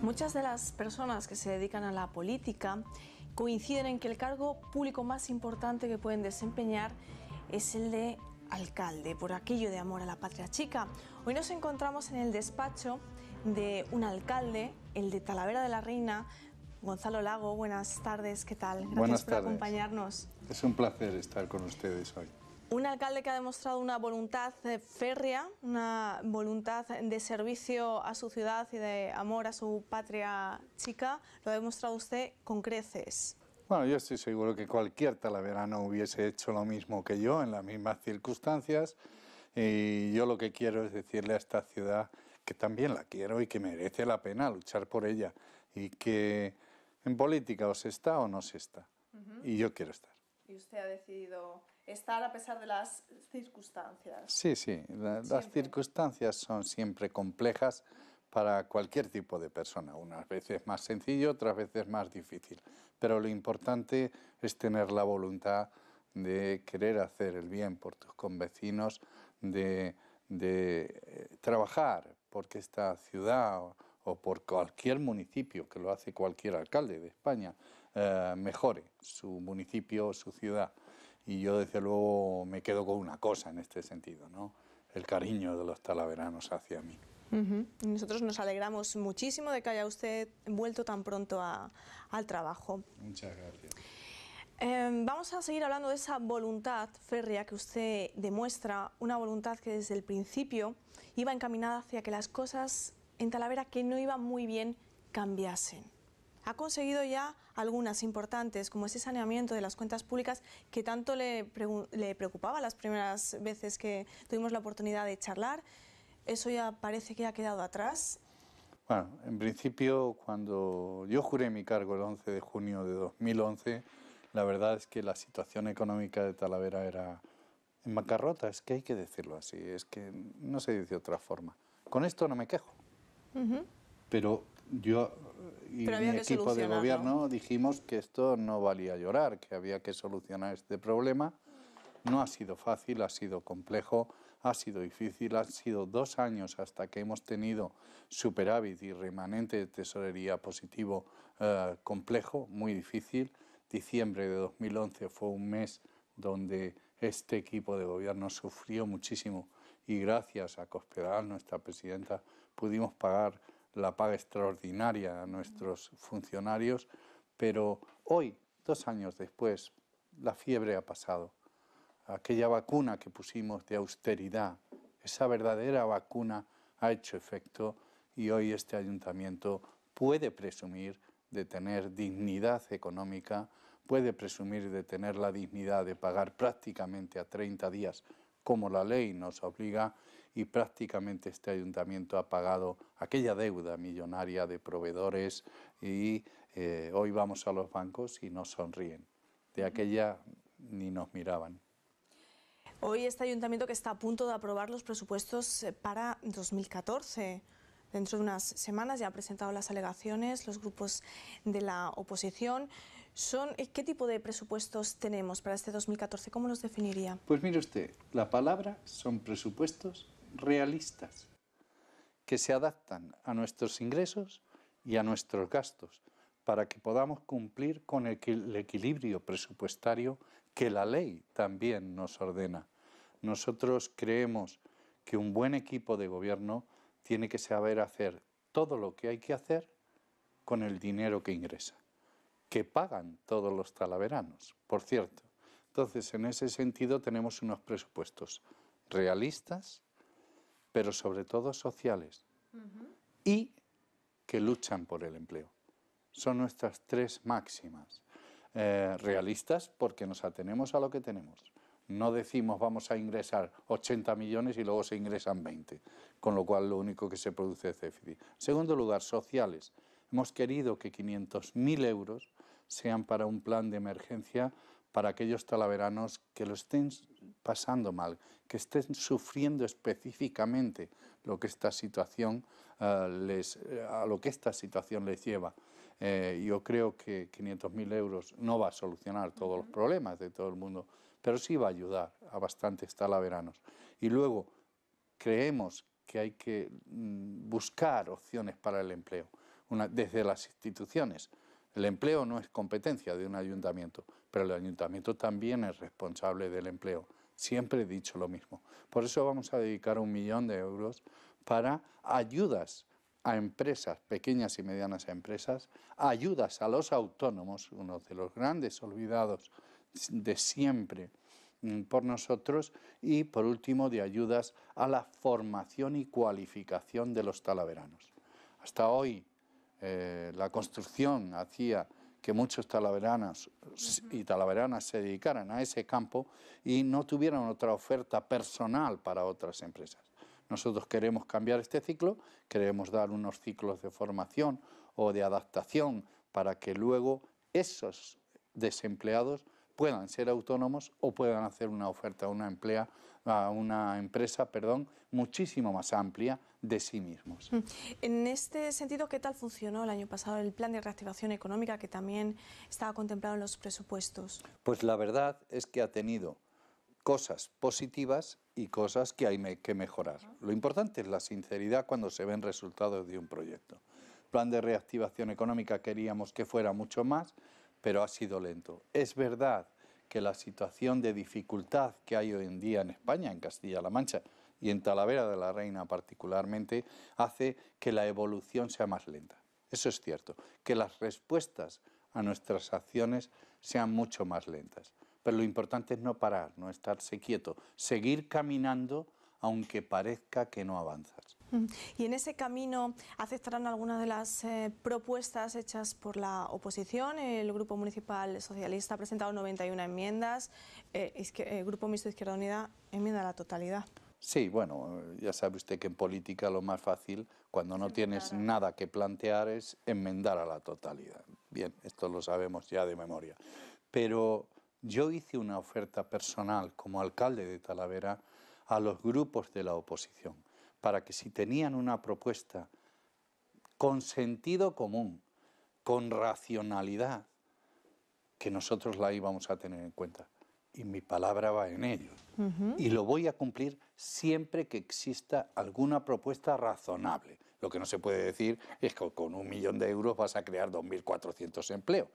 Muchas de las personas que se dedican a la política coinciden en que el cargo público más importante que pueden desempeñar es el de alcalde, por aquello de amor a la patria chica. Hoy nos encontramos en el despacho de un alcalde, el de Talavera de la Reina, Gonzalo Lago. Buenas tardes, ¿qué tal? Gracias por acompañarnos. Es un placer estar con ustedes hoy. Un alcalde que ha demostrado una voluntad eh, férrea, una voluntad de servicio a su ciudad y de amor a su patria chica, lo ha demostrado usted con creces. Bueno, yo estoy seguro que cualquier talaverano hubiese hecho lo mismo que yo en las mismas circunstancias y yo lo que quiero es decirle a esta ciudad que también la quiero y que merece la pena luchar por ella y que en política o se está o no se está. Y yo quiero estar. Y usted ha decidido estar a pesar de las circunstancias. Sí, sí, las circunstancias son siempre complejas para cualquier tipo de persona, unas veces más sencillo, otras veces más difícil, pero lo importante es tener la voluntad de querer hacer el bien por tus convecinos, de, eh, trabajar porque esta ciudad o, por cualquier municipio, que lo hace cualquier alcalde de España, eh, mejore su municipio o su ciudad y yo desde luego me quedo con una cosa en este sentido, ¿no? el cariño de los talaveranos hacia mí. Nosotros nos alegramos muchísimo de que haya usted vuelto tan pronto al trabajo. Muchas gracias. Em, vamos a seguir hablando de esa voluntad férrea que usted demuestra, una voluntad que desde el principio iba encaminada hacia que las cosas en Talavera que no iban muy bien cambiasen ha conseguido ya algunas importantes, como ese saneamiento de las cuentas públicas que tanto le, le preocupaba las primeras veces que tuvimos la oportunidad de charlar. Eso ya parece que ha quedado atrás. Bueno, en principio, cuando yo juré mi cargo el 11 de junio de 2011, la verdad es que la situación económica de Talavera era en bancarrota, es que hay que decirlo así, es que no se dice de otra forma. Con esto no me quejo, pero yo y mi equipo de gobierno dijimos que esto no valía llorar, que había que solucionar este problema. No ha sido fácil, ha sido complejo, ha sido difícil, han sido dos años hasta que hemos tenido superávit y remanente de tesorería positivo eh, complejo, muy difícil. Diciembre de 2011 fue un mes donde este equipo de gobierno sufrió muchísimo y gracias a Cospedal, nuestra presidenta, pudimos pagar la paga extraordinaria a nuestros funcionarios, pero hoy, dos años después, la fiebre ha pasado. Aquella vacuna que pusimos de austeridad, esa verdadera vacuna ha hecho efecto y hoy este ayuntamiento puede presumir de tener dignidad económica, puede presumir de tener la dignidad de pagar prácticamente a 30 días como la ley nos obliga y prácticamente este ayuntamiento ha pagado aquella deuda millonaria de proveedores y eh, hoy vamos a los bancos y nos sonríen. De aquella ni nos miraban. Hoy este ayuntamiento que está a punto de aprobar los presupuestos eh, para 2014. Dentro de unas semanas ya ha presentado las alegaciones los grupos de la oposición. Son, eh, ¿Qué tipo de presupuestos tenemos para este 2014? ¿Cómo los definiría? Pues mire usted, la palabra son presupuestos realistas que se adaptan a nuestros ingresos y a nuestros gastos para que podamos cumplir con el equilibrio presupuestario que la ley también nos ordena. Nosotros creemos que un buen equipo de gobierno tiene que saber hacer todo lo que hay que hacer con el dinero que ingresa, que pagan todos los talaveranos, por cierto. Entonces, en ese sentido tenemos unos presupuestos realistas, pero sobre todo sociales, y que luchan por el empleo. Son nuestras tres máximas. Eh, realistas porque nos atenemos a lo que tenemos. No decimos vamos a ingresar 80 millones y luego se ingresan 20, con lo cual lo único que se produce es déficit. segundo lugar, sociales. Hemos querido que 500.000 euros sean para un plan de emergencia para aquellos talaveranos que lo estén pasando mal, que estén sufriendo específicamente lo que esta situación, eh, les, eh, a lo que esta situación les lleva. Eh, yo creo que 500.000 euros no va a solucionar todos los problemas de todo el mundo, pero sí va a ayudar a bastantes talaveranos. Y luego creemos que hay que mm, buscar opciones para el empleo, una, desde las instituciones. El empleo no es competencia de un ayuntamiento, pero el ayuntamiento también es responsable del empleo. Siempre he dicho lo mismo. Por eso vamos a dedicar un millón de euros para ayudas a empresas, pequeñas y medianas empresas, ayudas a los autónomos, uno de los grandes olvidados de siempre mm, por nosotros, y por último de ayudas a la formación y cualificación de los talaveranos. Hasta hoy eh, la construcción hacía que muchos talaveranas y talaveranas se dedicaran a ese campo y no tuvieran otra oferta personal para otras empresas. Nosotros queremos cambiar este ciclo, queremos dar unos ciclos de formación o de adaptación para que luego esos desempleados puedan ser autónomos o puedan hacer una oferta a una emplea a una empresa, perdón, muchísimo más amplia de sí mismos. Mm. En este sentido, ¿qué tal funcionó el año pasado el plan de reactivación económica que también estaba contemplado en los presupuestos? Pues la verdad es que ha tenido cosas positivas y cosas que hay que mejorar. Lo importante es la sinceridad cuando se ven resultados de un proyecto. El plan de reactivación económica queríamos que fuera mucho más, pero ha sido lento. Es verdad que la situación de dificultad que hay hoy en día en España, en Castilla-La Mancha y en Talavera de la Reina particularmente, hace que la evolución sea más lenta. Eso es cierto, que las respuestas a nuestras acciones sean mucho más lentas. Pero lo importante es no parar, no estarse quieto, seguir caminando aunque parezca que no avanzas. Mm. Y en ese camino aceptarán algunas de las eh, propuestas hechas por la oposición. El Grupo Municipal Socialista ha presentado 91 enmiendas. el eh, eh, Grupo Mixto Izquierda Unida enmienda la totalidad. Sí, bueno, ya sabe usted que en política lo más fácil, cuando no tienes nada que plantear, es enmendar a la totalidad. Bien, esto lo sabemos ya de memoria. Pero yo hice una oferta personal como alcalde de Talavera a los grupos de la oposición para que si tenían una propuesta con sentido común, con racionalidad, que nosotros la íbamos a tener en cuenta. Y mi palabra va en ello. Y lo voy a cumplir siempre que exista alguna propuesta razonable. Lo que no se puede decir es que con un millón de euros vas a crear 2.400 empleos,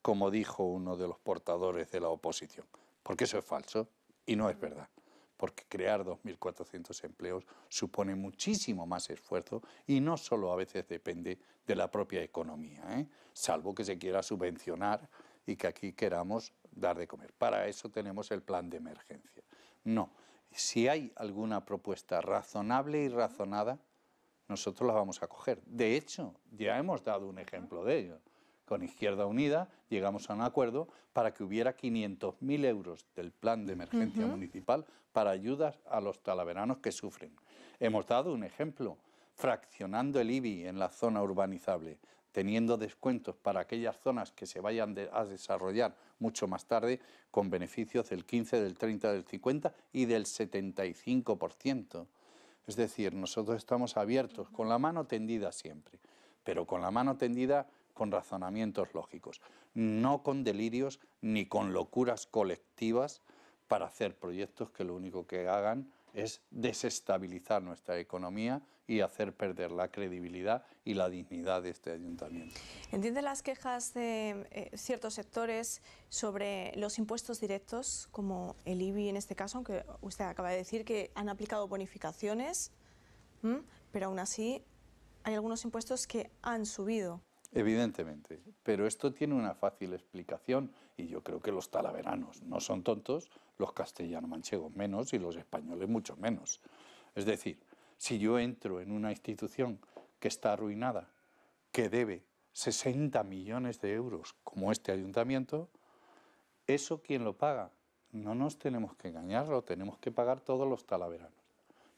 como dijo uno de los portadores de la oposición. Porque eso es falso y no es verdad porque crear 2.400 empleos supone muchísimo más esfuerzo y no solo a veces depende de la propia economía, ¿eh? salvo que se quiera subvencionar y que aquí queramos dar de comer. Para eso tenemos el plan de emergencia. No, si hay alguna propuesta razonable y razonada, nosotros la vamos a coger. De hecho, ya hemos dado un ejemplo de ello. Con Izquierda Unida llegamos a un acuerdo para que hubiera 500.000 euros del plan de emergencia municipal para ayudas a los talaveranos que sufren. Hemos dado un ejemplo, fraccionando el IBI en la zona urbanizable, teniendo descuentos para aquellas zonas que se vayan a desarrollar mucho más tarde, con beneficios del 15, del 30, del 50 y del 75%. Es decir, nosotros estamos abiertos, con la mano tendida siempre, pero con la mano tendida con razonamientos lógicos, no con delirios ni con locuras colectivas para hacer proyectos que lo único que hagan es desestabilizar nuestra economía y hacer perder la credibilidad y la dignidad de este ayuntamiento. ¿Entiende las quejas de eh, ciertos sectores sobre los impuestos directos, como el IBI en este caso, aunque usted acaba de decir que han aplicado bonificaciones, pero aún así hay algunos impuestos que han subido? Evidentemente, pero esto tiene una fácil explicación y yo creo que los talaveranos no son tontos los castellano-manchegos menos y los españoles mucho menos. Es decir, si yo entro en una institución que está arruinada, que debe 60 millones de euros, como este ayuntamiento, ¿eso quién lo paga? No nos tenemos que engañar, lo tenemos que pagar todos los talaveranos.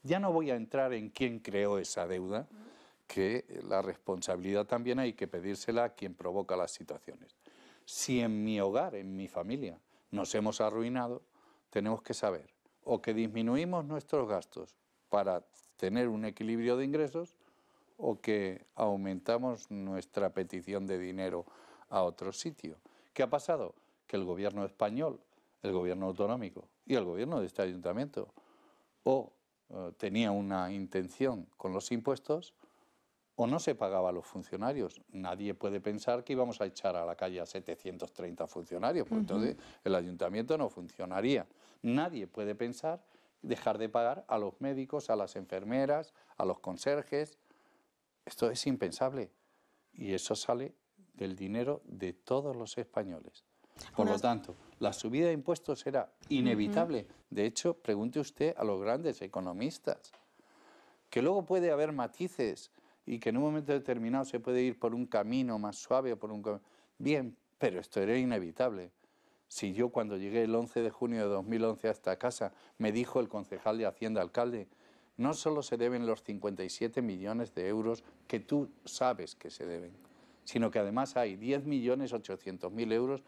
Ya no voy a entrar en quién creó esa deuda, que la responsabilidad también hay que pedírsela a quien provoca las situaciones. Si en mi hogar, en mi familia, nos hemos arruinado, tenemos que saber o que disminuimos nuestros gastos para tener un equilibrio de ingresos o que aumentamos nuestra petición de dinero a otro sitio. ¿Qué ha pasado? Que el gobierno español, el gobierno autonómico y el gobierno de este ayuntamiento o eh, tenía una intención con los impuestos o no se pagaba a los funcionarios. Nadie puede pensar que íbamos a echar a la calle a 730 funcionarios, porque entonces el ayuntamiento no funcionaría. Nadie puede pensar dejar de pagar a los médicos, a las enfermeras, a los conserjes. Esto es impensable. Y eso sale del dinero de todos los españoles. Por lo tanto, la subida de impuestos era inevitable. De hecho, pregunte usted a los grandes economistas, que luego puede haber matices y que en un momento determinado se puede ir por un camino más suave por un Bien, pero esto era inevitable. Si yo cuando llegué el 11 de junio de 2011 a esta casa, me dijo el concejal de Hacienda, alcalde, no solo se deben los 57 millones de euros que tú sabes que se deben, sino que además hay 10.800.000 euros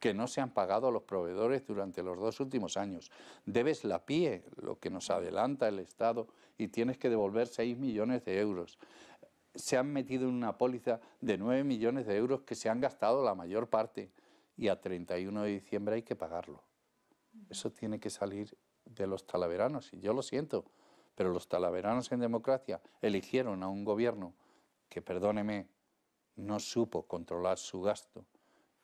que no se han pagado a los proveedores durante los dos últimos años. Debes la PIE, lo que nos adelanta el Estado, y tienes que devolver 6 millones de euros se han metido en una póliza de 9 millones de euros que se han gastado la mayor parte y a 31 de diciembre hay que pagarlo. Eso tiene que salir de los talaveranos y yo lo siento, pero los talaveranos en democracia eligieron a un gobierno que, perdóneme, no supo controlar su gasto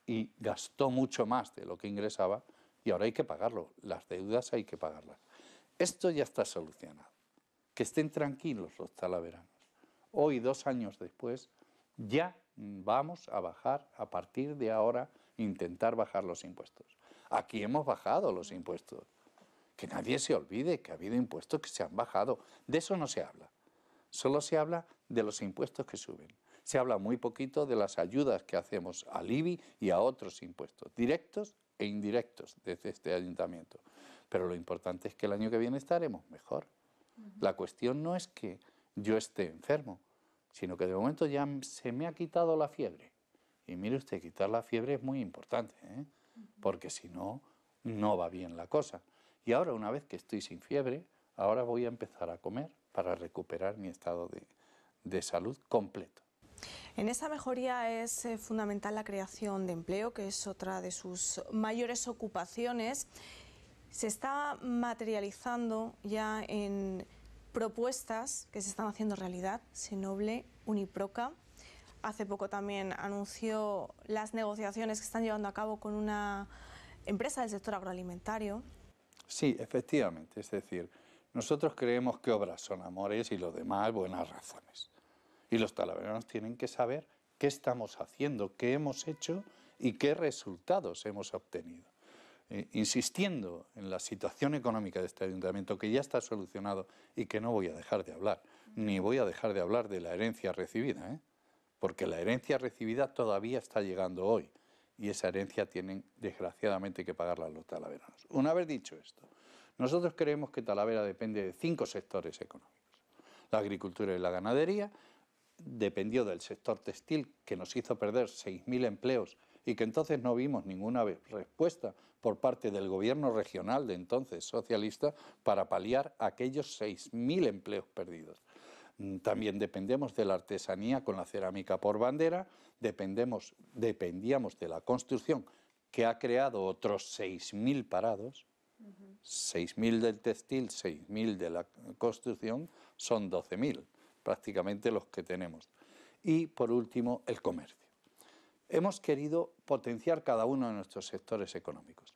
y gastó mucho más de lo que ingresaba y ahora hay que pagarlo, las deudas hay que pagarlas. Esto ya está solucionado. Que estén tranquilos los talaveranos hoy, dos años después, ya vamos a bajar a partir de ahora, intentar bajar los impuestos. Aquí hemos bajado los impuestos. Que nadie se olvide que ha habido impuestos que se han bajado. De eso no se habla. Solo se habla de los impuestos que suben. Se habla muy poquito de las ayudas que hacemos al IBI y a otros impuestos, directos e indirectos desde este ayuntamiento. Pero lo importante es que el año que viene estaremos mejor. La cuestión no es que yo esté enfermo, sino que de momento ya se me ha quitado la fiebre. Y mire usted, quitar la fiebre es muy importante, ¿eh? porque si no, no va bien la cosa. Y ahora, una vez que estoy sin fiebre, ahora voy a empezar a comer para recuperar mi estado de, salud completo. En esa mejoría es eh, fundamental la creación de empleo, que es otra de sus mayores ocupaciones. Se está materializando ya en propuestas que se están haciendo realidad, noble, Uniproca. Hace poco también anunció las negociaciones que están llevando a cabo con una empresa del sector agroalimentario. Sí, efectivamente. Es decir, nosotros creemos que obras son amores y lo demás buenas razones. Y los talaveranos tienen que saber qué estamos haciendo, qué hemos hecho y qué resultados hemos obtenido. Eh, insistiendo en la situación económica de este ayuntamiento que ya está solucionado y que no voy a dejar de hablar, ni voy a dejar de hablar de la herencia recibida, ¿eh? porque la herencia recibida todavía está llegando hoy y esa herencia tienen desgraciadamente que pagarla los talaveranos. Una vez dicho esto, nosotros creemos que Talavera depende de cinco sectores económicos. La agricultura y la ganadería, dependió del sector textil que nos hizo perder 6.000 empleos y que entonces no vimos ninguna respuesta por parte del gobierno regional de entonces socialista para paliar aquellos 6.000 empleos perdidos. Mm, también dependemos de la artesanía con la cerámica por bandera, dependemos, dependíamos de la construcción que ha creado otros 6.000 parados, 6.000 del textil, 6.000 de la construcción, son 12.000 prácticamente los que tenemos. Y por último, el comercio hemos querido potenciar cada uno de nuestros sectores económicos.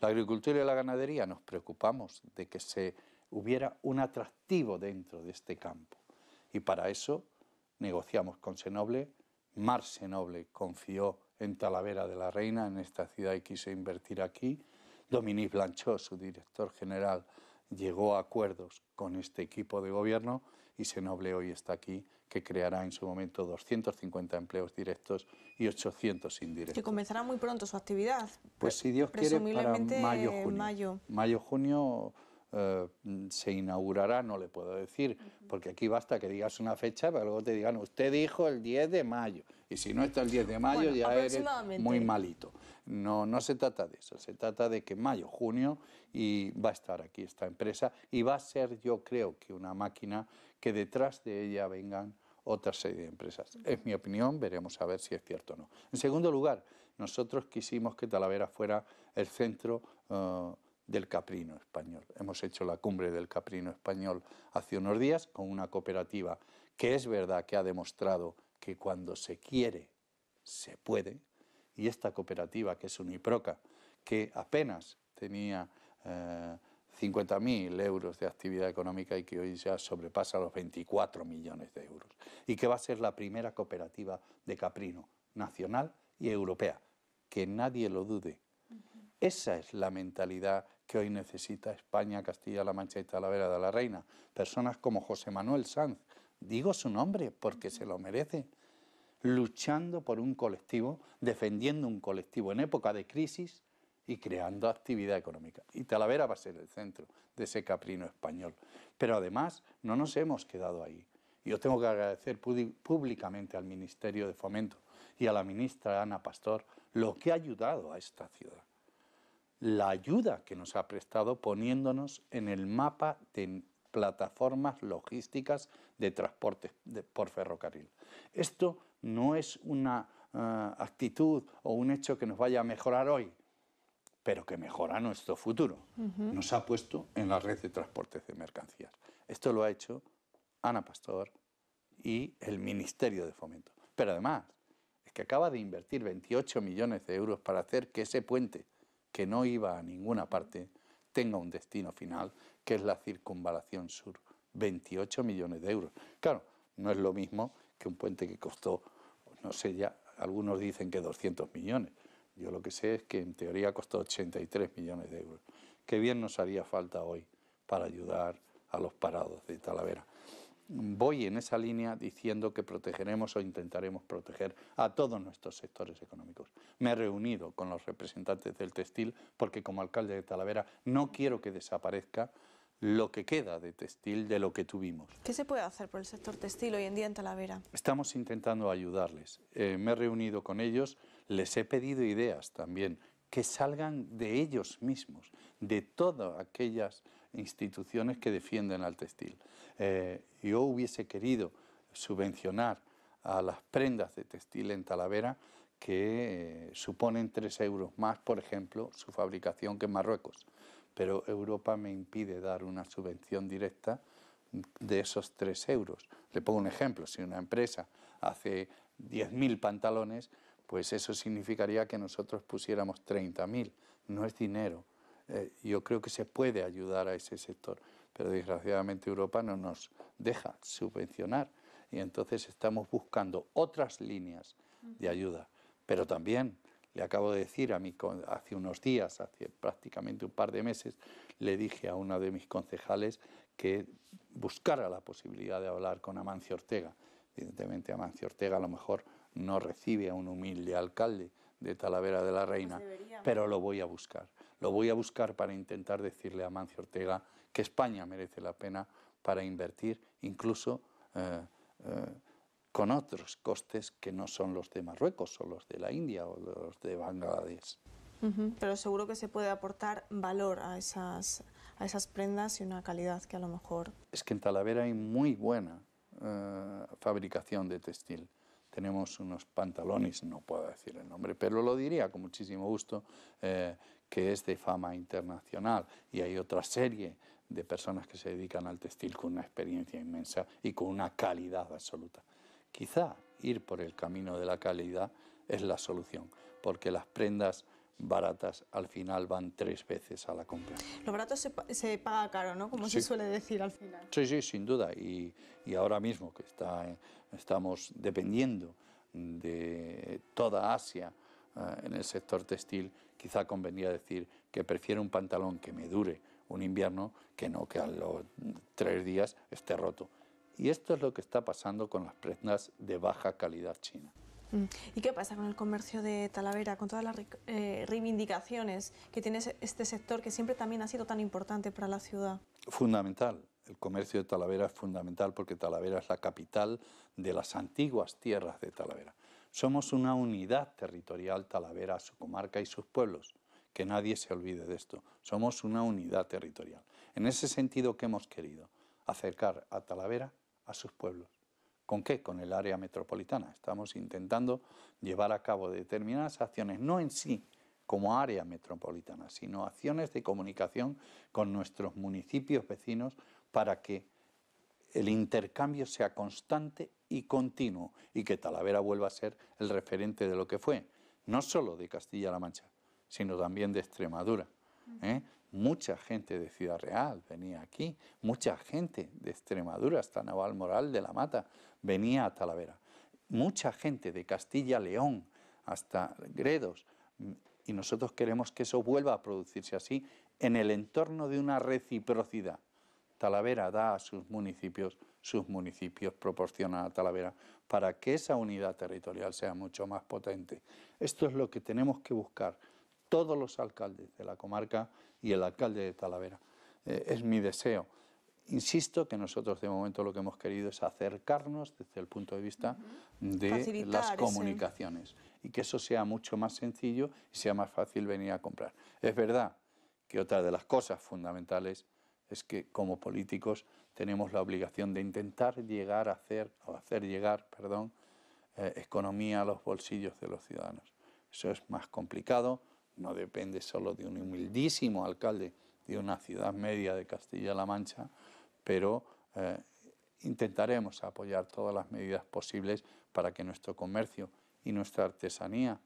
La agricultura y la ganadería nos preocupamos de que se hubiera un atractivo dentro de este campo y para eso negociamos con Senoble. Mar Senoble confió en Talavera de la Reina, en esta ciudad, y quiso invertir aquí. Dominique Blanchot, su director general, llegó a acuerdos con este equipo de gobierno y Senoble hoy está aquí que creará en su momento 250 empleos directos y 800 indirectos. Que comenzará muy pronto su actividad. Pues si Dios quiere, para mayo, junio. Mayo, eh, junio se inaugurará, no le puedo decir, porque aquí basta que digas una fecha, pero luego te digan, usted dijo el 10 de mayo, y si no está el 10 de mayo ya eres muy malito. No, no se trata de eso, se trata de que mayo, junio, y va a estar aquí esta empresa, y va a ser, yo creo, que una máquina que detrás de ella vengan otra serie de empresas. Es mi opinión, veremos a ver si es cierto o no. En segundo lugar, nosotros quisimos que Talavera fuera el centro eh, del caprino español. Hemos hecho la cumbre del caprino español hace unos días con una cooperativa que es verdad que ha demostrado que cuando se quiere, se puede. Y esta cooperativa, que es Uniproca, que apenas tenía... Eh, 50.000 euros de actividad económica y que hoy ya sobrepasa los 24 millones de euros. Y que va a ser la primera cooperativa de caprino nacional y europea. Que nadie lo dude. Esa es la mentalidad que hoy necesita España, Castilla-La Mancha y Talavera de la Reina. Personas como José Manuel Sanz, digo su nombre porque se lo merece, luchando por un colectivo, defendiendo un colectivo en época de crisis y creando actividad económica. Y Talavera va a ser el centro de ese caprino español. Pero además no nos hemos quedado ahí. Yo tengo que agradecer públicamente al Ministerio de Fomento y a la ministra Ana Pastor lo que ha ayudado a esta ciudad. La ayuda que nos ha prestado poniéndonos en el mapa de plataformas logísticas de transporte por ferrocarril. Esto no es una eh, actitud o un hecho que nos vaya a mejorar hoy pero que mejora nuestro futuro. Nos ha puesto en la red de transportes de mercancías. Esto lo ha hecho Ana Pastor y el Ministerio de Fomento. Pero además, es que acaba de invertir 28 millones de euros para hacer que ese puente, que no iba a ninguna parte, tenga un destino final, que es la circunvalación sur. 28 millones de euros. Claro, no es lo mismo que un puente que costó, no sé, ya algunos dicen que 200 millones. Yo lo que sé es que en teoría costó 83 millones de euros. Qué bien nos haría falta hoy para ayudar a los parados de Talavera. Voy en esa línea diciendo que protegeremos o intentaremos proteger a todos nuestros sectores económicos. Me he reunido con los representantes del textil porque como alcalde de Talavera no quiero que desaparezca lo que queda de textil de lo que tuvimos. ¿Qué se puede hacer por el sector textil hoy en día en Talavera? Estamos intentando ayudarles. Eh, me he reunido con ellos les he pedido ideas también que salgan de ellos mismos, de todas aquellas instituciones que defienden al textil. Eh, yo hubiese querido subvencionar a las prendas de textil en Talavera que eh, suponen tres euros más, por ejemplo, su fabricación que en Marruecos. Pero Europa me impide dar una subvención directa de esos tres euros. Le pongo un ejemplo, si una empresa hace 10.000 pantalones, pues eso significaría que nosotros pusiéramos 30.000. No es dinero. Eh, yo creo que se puede ayudar a ese sector, pero desgraciadamente Europa no nos deja subvencionar y entonces estamos buscando otras líneas de ayuda. Pero también le acabo de decir a mí hace unos días, hace prácticamente un par de meses, le dije a uno de mis concejales que buscara la posibilidad de hablar con Amancio Ortega. Evidentemente Amancio Ortega a lo mejor no recibe a un humilde alcalde de Talavera de la pues Reina, pero lo voy a buscar. Lo voy a buscar para intentar decirle a Mancio Ortega que España merece la pena para invertir incluso eh, eh, con otros costes que no son los de Marruecos o los de la India o los de Bangladesh. pero seguro que se puede aportar valor a esas, prendas y una calidad que a lo mejor... Es que en Talavera hay muy buena eh, fabricación de textil tenemos unos pantalones, no puedo decir el nombre, pero lo diría con muchísimo gusto, eh, que es de fama internacional. Y hay otra serie de personas que se dedican al textil con una experiencia inmensa y con una calidad absoluta. Quizá ir por el camino de la calidad es la solución, porque las prendas baratas al final van tres veces a la compra. Lo barato se, paga caro, ¿no? Como se suele decir al final. Sí, sí, sin duda. Y, ahora mismo que está, estamos dependiendo de toda Asia eh, en el sector textil, quizá convenía decir que prefiero un pantalón que me dure un invierno que no que a los tres días esté roto. Y esto es lo que está pasando con las prendas de baja calidad china. ¿Y qué pasa con el comercio de Talavera, con todas las eh, reivindicaciones que tiene este sector, que siempre también ha sido tan importante para la ciudad? Fundamental. El comercio de Talavera es fundamental porque Talavera es la capital de las antiguas tierras de Talavera. Somos una unidad territorial Talavera, su comarca y sus pueblos. Que nadie se olvide de esto. Somos una unidad territorial. En ese sentido que hemos querido acercar a Talavera a sus pueblos ¿Con qué? Con el área metropolitana. Estamos intentando llevar a cabo determinadas acciones, no en sí como área metropolitana, sino acciones de comunicación con nuestros municipios vecinos para que el intercambio sea constante y continuo y que Talavera vuelva a ser el referente de lo que fue, no solo de Castilla-La Mancha, sino también de Extremadura. ¿eh? Mucha gente de Ciudad Real venía aquí, mucha gente de Extremadura, hasta Naval Moral de la Mata, venía a Talavera. Mucha gente de Castilla, León, hasta Gredos, y nosotros queremos que eso vuelva a producirse así en el entorno de una reciprocidad. Talavera da a sus municipios, sus municipios proporcionan a Talavera para que esa unidad territorial sea mucho más potente. Esto es lo que tenemos que buscar todos los alcaldes de la comarca y el alcalde de Talavera. Eh, es mi deseo. Insisto que nosotros de momento lo que hemos querido es acercarnos desde el punto de vista de las comunicaciones y que eso sea mucho más sencillo y sea más fácil venir a comprar. Es verdad que otra de las cosas fundamentales es que como políticos tenemos la obligación de intentar llegar a hacer o hacer llegar, perdón, eh, economía a los bolsillos de los ciudadanos. Eso es más complicado, no depende solo de un humildísimo alcalde de una ciudad media de Castilla-La Mancha, pero eh, intentaremos apoyar todas las medidas posibles para que nuestro comercio y nuestra artesanía,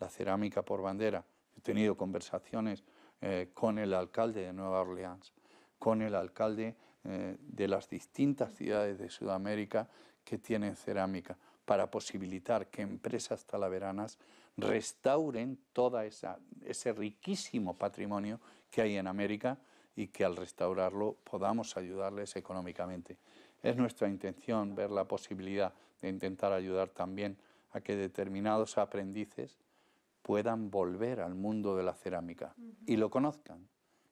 la cerámica por bandera, he tenido conversaciones eh, con el alcalde de Nueva Orleans, con el alcalde eh, de las distintas ciudades de Sudamérica que tienen cerámica, para posibilitar que empresas talaveranas restauren todo ese riquísimo patrimonio que hay en América y que al restaurarlo podamos ayudarles económicamente. Es nuestra intención ver la posibilidad de intentar ayudar también a que determinados aprendices puedan volver al mundo de la cerámica y lo conozcan.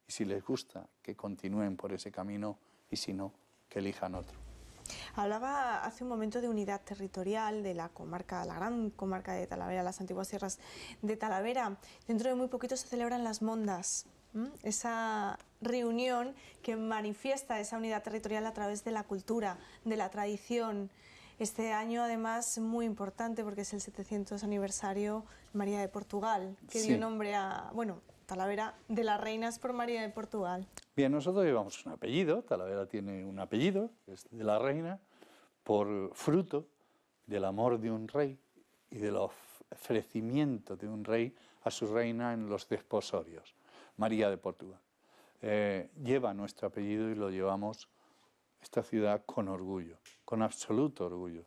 Y si les gusta, que continúen por ese camino y si no, que elijan otro. Hablaba hace un momento de unidad territorial de la comarca, la gran comarca de Talavera, las antiguas sierras de Talavera. Dentro de muy poquito se celebran las mondas, esa reunión que manifiesta esa unidad territorial a través de la cultura, de la tradición. Este año además muy importante porque es el 700 aniversario María de Portugal, que dio nombre a, bueno, Talavera de las Reinas por María de Portugal. Bien, nosotros llevamos un apellido, Talavera tiene un apellido, es de la Reina, por fruto del amor de un rey y del ofrecimiento de un rey a su reina en los desposorios, María de Portugal. Eh, lleva nuestro apellido y lo llevamos esta ciudad con orgullo, con absoluto orgullo.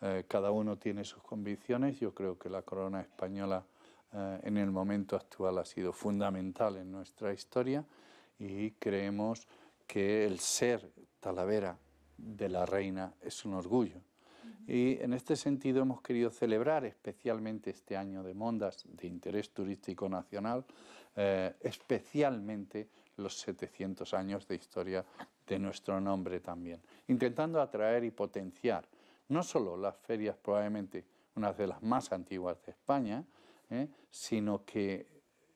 Eh, cada uno tiene sus convicciones, yo creo que la corona española eh, en el momento actual ha sido fundamental en nuestra historia y creemos que el ser talavera de la reina es un orgullo. Y en este sentido hemos querido celebrar especialmente este año de Mondas de interés turístico nacional, especialmente los 700 años de historia de nuestro nombre también, intentando atraer y potenciar no solo las ferias, probablemente unas de las más antiguas de España, ¿eh? sino que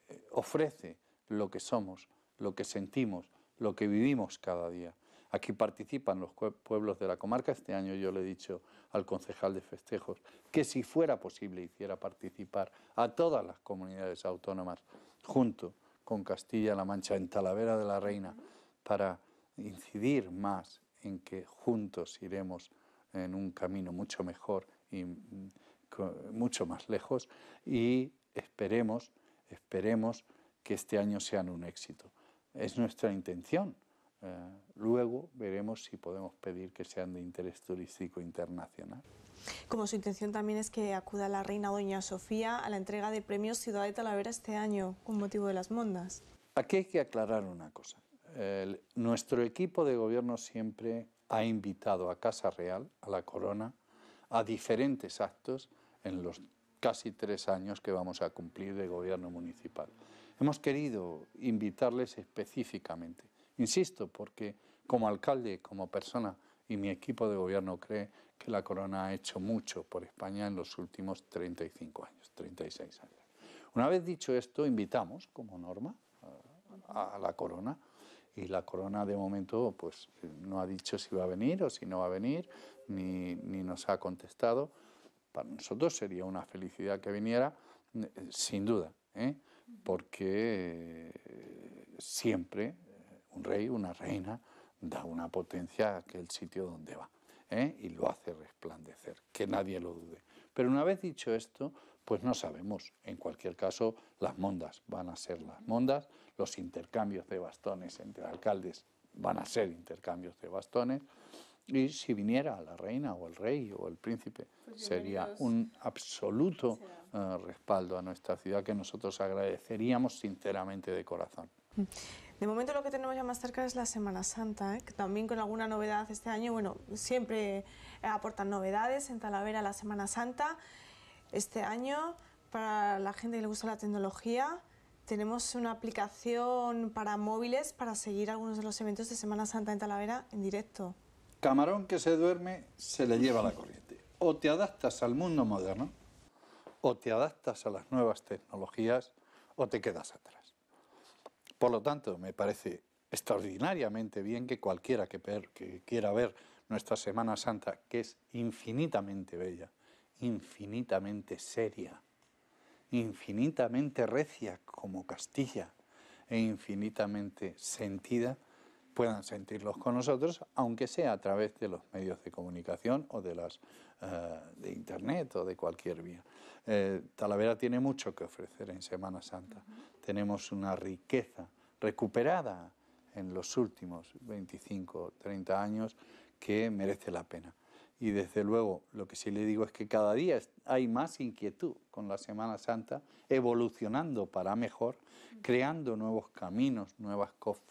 eh, ofrece lo que somos, lo que sentimos, lo que vivimos cada día. Aquí participan los pueblos de la comarca. Este año yo le he dicho al concejal de festejos que si fuera posible hiciera participar a todas las comunidades autónomas junto con Castilla-La Mancha, en Talavera de la Reina, para incidir más en que juntos iremos en un camino mucho mejor y mm, mucho más lejos y esperemos, esperemos que este año sea un éxito. Es nuestra intención. Eh, Luego veremos si podemos pedir que sean de interés turístico internacional. Como su intención también es que acuda la reina Doña Sofía a la entrega de premios Ciudad de Talavera este año con motivo de las mondas. Aquí hay que aclarar una cosa. nuestro equipo de gobierno siempre ha invitado a Casa Real, a la Corona, a diferentes actos en los casi tres años que vamos a cumplir de gobierno municipal. Hemos querido invitarles específicamente Insisto, porque como alcalde, como persona y mi equipo de gobierno cree que la corona ha hecho mucho por España en los últimos 35 años, 36 años. Una vez dicho esto, invitamos como norma a, la corona y la corona de momento pues no ha dicho si va a venir o si no va a venir, ni, ni nos ha contestado. Para nosotros sería una felicidad que viniera, eh, sin duda, ¿eh? porque siempre un rey, una reina, da una potencia a aquel sitio donde va ¿eh? y lo hace resplandecer, que nadie lo dude. Pero una vez dicho esto, pues no sabemos. En cualquier caso, las mondas van a ser las mondas, los intercambios de bastones entre alcaldes van a ser intercambios de bastones. Y si viniera la reina o el rey o el príncipe, pues sería un absoluto eh, respaldo a nuestra ciudad que nosotros agradeceríamos sinceramente de corazón. Mm. De momento lo que tenemos ya más cerca es la Semana Santa, ¿eh? que también con alguna novedad este año, bueno, siempre eh, aportan novedades en Talavera la Semana Santa. Este año, para la gente que le gusta la tecnología, tenemos una aplicación para móviles para seguir algunos de los eventos de Semana Santa en Talavera en directo. Camarón que se duerme se le lleva la corriente. O te adaptas al mundo moderno, o te adaptas a las nuevas tecnologías, o te quedas atrás. Por lo tanto, me parece extraordinariamente bien que cualquiera que, quiera ver nuestra Semana Santa, que es infinitamente bella, infinitamente seria, infinitamente recia como Castilla e infinitamente sentida, puedan sentirlos con nosotros, aunque sea a través de los medios de comunicación o de las eh, de internet o de cualquier vía. Eh, Talavera tiene mucho que ofrecer en Semana Santa. Tenemos una riqueza recuperada en los últimos 25, 30 años que merece la pena. Y desde luego, lo que sí le digo es que cada día hay más inquietud con la Semana Santa, evolucionando para mejor, creando nuevos caminos, nuevas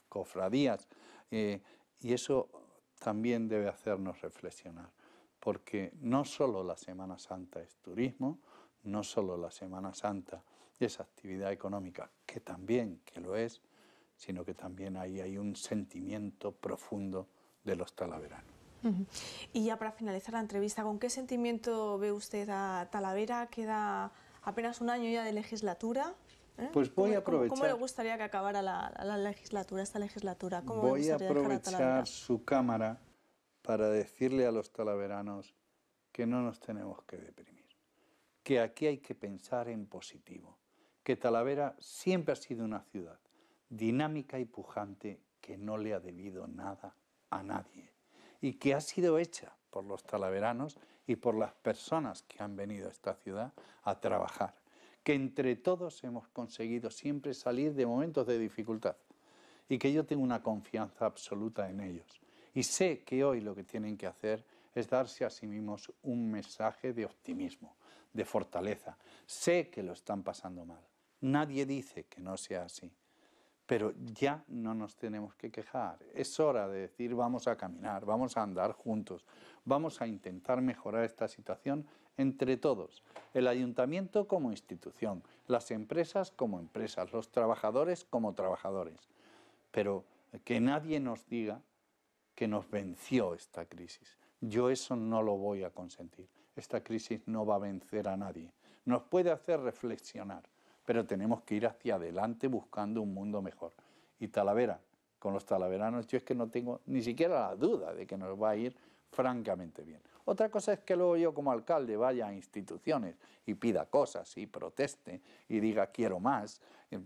cofradías. Eh, y eso también debe hacernos reflexionar, porque no solo la Semana Santa es turismo, no solo la Semana Santa y esa actividad económica, que también que lo es, sino que también ahí hay un sentimiento profundo de los talaveranos. Y ya para finalizar la entrevista, ¿con qué sentimiento ve usted a Talavera? Queda apenas un año ya de legislatura. ¿eh? Pues voy a aprovechar. ¿Cómo, le gustaría que acabara la, la legislatura, esta legislatura? voy a aprovechar su cámara para decirle a los talaveranos que no nos tenemos que deprimir que aquí hay que pensar en positivo, que Talavera siempre ha sido una ciudad dinámica y pujante que no le ha debido nada a nadie y que ha sido hecha por los talaveranos y por las personas que han venido a esta ciudad a trabajar, que entre todos hemos conseguido siempre salir de momentos de dificultad y que yo tengo una confianza absoluta en ellos. Y sé que hoy lo que tienen que hacer es darse a sí mismos un mensaje de optimismo, de fortaleza. Sé que lo están pasando mal. Nadie dice que no sea así. Pero ya no nos tenemos que quejar. Es hora de decir vamos a caminar, vamos a andar juntos, vamos a intentar mejorar esta situación entre todos. El ayuntamiento como institución, las empresas como empresas, los trabajadores como trabajadores. Pero que nadie nos diga que nos venció esta crisis. Yo eso no lo voy a consentir esta crisis no va a vencer a nadie. Nos puede hacer reflexionar, pero tenemos que ir hacia adelante buscando un mundo mejor. Y Talavera, con los talaveranos, yo es que no tengo ni siquiera la duda de que nos va a ir francamente bien. Otra cosa es que luego yo como alcalde vaya a instituciones y pida cosas y proteste y diga quiero más, eh,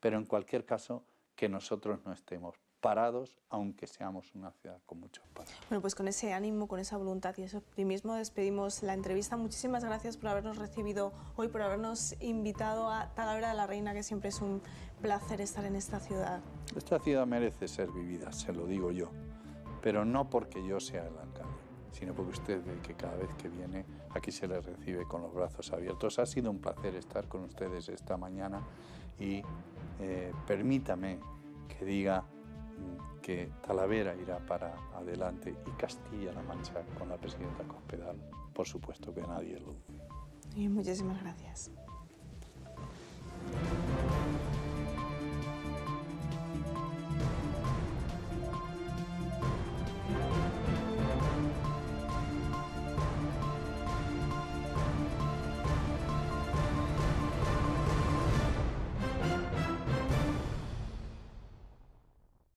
pero en cualquier caso que nosotros no estemos parados, aunque seamos una ciudad con muchos parados. Bueno, pues con ese ánimo, con esa voluntad y ese optimismo despedimos la entrevista. Muchísimas gracias por habernos recibido hoy, por habernos invitado a Talavera de la Reina, que siempre es un placer estar en esta ciudad. Esta ciudad merece ser vivida, se lo digo yo, pero no porque yo sea el alcalde sino porque usted ve que cada vez que viene aquí se le recibe con los brazos abiertos. Ha sido un placer estar con ustedes esta mañana y eh, permítame que diga que Talavera irá para adelante y Castilla-La Mancha con la presidenta Cospedal, por supuesto que nadie lo duda. muchísimas gracias.